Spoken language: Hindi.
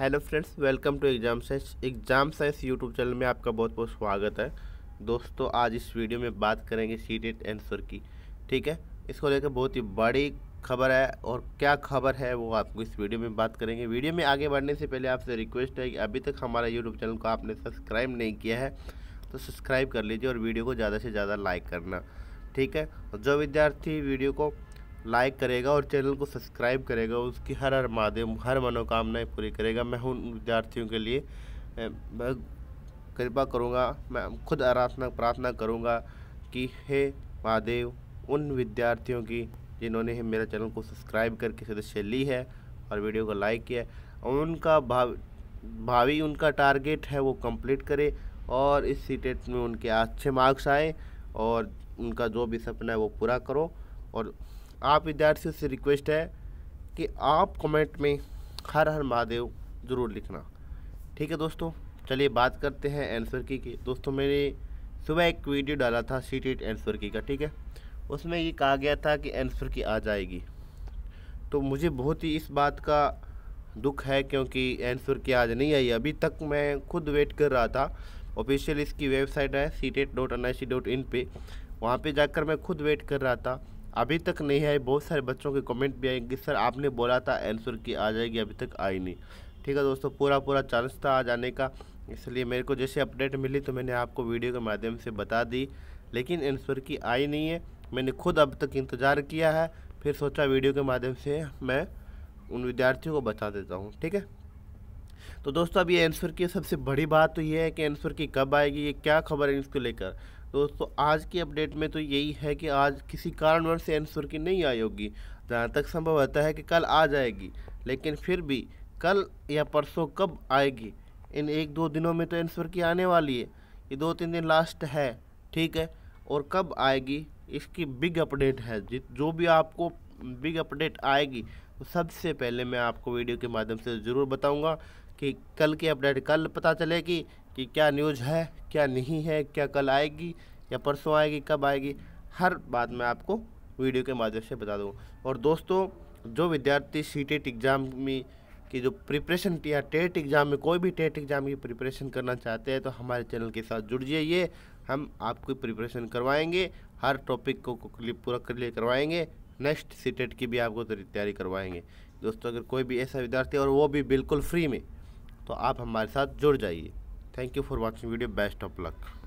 Hello friends welcome to exam science exam science YouTube channel में आपका बहुत बहुत स्वागत है दोस्तों आज इस वीडियो में बात करेंगे सी डेट आंसर की ठीक है इसको लेकर बहुत ही बड़ी खबर है और क्या खबर है वो आपको इस वीडियो में बात करेंगे वीडियो में आगे बढ़ने से पहले आपसे रिक्वेस्ट है कि अभी तक हमारा यूट्यूब चैनल को आपने सब्सक्राइब नहीं किया है तो सब्सक्राइब कर लीजिए और वीडियो को ज़्यादा से ज़्यादा लाइक करना ठीक है जो विद्यार्थी वीडियो को लाइक करेगा और चैनल को सब्सक्राइब करेगा उसकी हर हर माध्यम हर मनोकामनाएं पूरी करेगा मैं उन विद्यार्थियों के लिए मैं कृपा करूँगा मैं खुद आराधना प्रार्थना करूँगा कि हे महादेव उन विद्यार्थियों की जिन्होंने मेरे चैनल को सब्सक्राइब करके सदस्य ली है और वीडियो को लाइक किया और उनका भाव भावी उनका टारगेट है वो कंप्लीट करे और इस सी में उनके अच्छे मार्क्स आए और उनका जो भी सपना है वो पूरा करो और आप विद्यार्थियों से रिक्वेस्ट है कि आप कमेंट में हर हर महादेव ज़रूर लिखना ठीक है दोस्तों चलिए बात करते हैं आंसर की, की दोस्तों मैंने सुबह एक वीडियो डाला था सी टी आंसर की का ठीक है उसमें ये कहा गया था कि आंसर की आ जाएगी तो मुझे बहुत ही इस बात का दुख है क्योंकि आंसर की आज नहीं आई अभी तक मैं खुद वेट कर रहा था ऑफिशियल इसकी वेबसाइट है C TET dot N I C dot in पर वहाँ पर जाकर मैं खुद वेट कर रहा था अभी तक नहीं आई बहुत सारे बच्चों के कमेंट भी आए कि सर आपने बोला था आंसर की आ जाएगी अभी तक आई नहीं ठीक है दोस्तों पूरा पूरा चांस था आ जाने का इसलिए मेरे को जैसे अपडेट मिली तो मैंने आपको वीडियो के माध्यम से बता दी लेकिन आंसर की आई नहीं है मैंने खुद अब तक इंतज़ार किया है फिर सोचा वीडियो के माध्यम से मैं उन विद्यार्थियों को बता देता हूँ ठीक है तो दोस्तों अभी आंसर की सबसे बड़ी बात तो ये है कि आंसर की कब आएगी ये क्या खबर है इसको लेकर दोस्तों आज की अपडेट में तो यही है कि आज किसी कारणवश से आंसर की नहीं आई होगी जहाँ तक संभव होता है कि कल आ जाएगी लेकिन फिर भी कल या परसों कब आएगी इन एक दो दिनों में तो एन की आने वाली है ये दो तीन दिन लास्ट है ठीक है और कब आएगी इसकी बिग अपडेट है जो भी आपको बिग अपडेट आएगी तो सबसे पहले मैं आपको वीडियो के माध्यम से ज़रूर बताऊंगा कि कल की अपडेट कल पता चलेगी कि क्या न्यूज़ है क्या नहीं है क्या कल आएगी या परसों आएगी कब आएगी हर बात मैं आपको वीडियो के माध्यम से बता दूँ और दोस्तों जो विद्यार्थी सी टेट एग्ज़ाम में की जो प्रिपरेशन या टेट एग्ज़ाम e में कोई भी टेट एग्ज़ाम e की प्रिपरेशन करना चाहते हैं तो हमारे चैनल के साथ जुड़ जाइए हम आपकी प्रिपरेशन करवाएंगे हर टॉपिक को क्लिप पूरा कर लिए करवाएंगे नेक्स्ट सी टेट की भी आपको तैयारी करवाएंगे दोस्तों अगर कोई भी ऐसा विद्यार्थी और वो भी बिल्कुल फ्री में तो आप हमारे साथ जुड़ जाइए Thank you for watching video. Best of luck.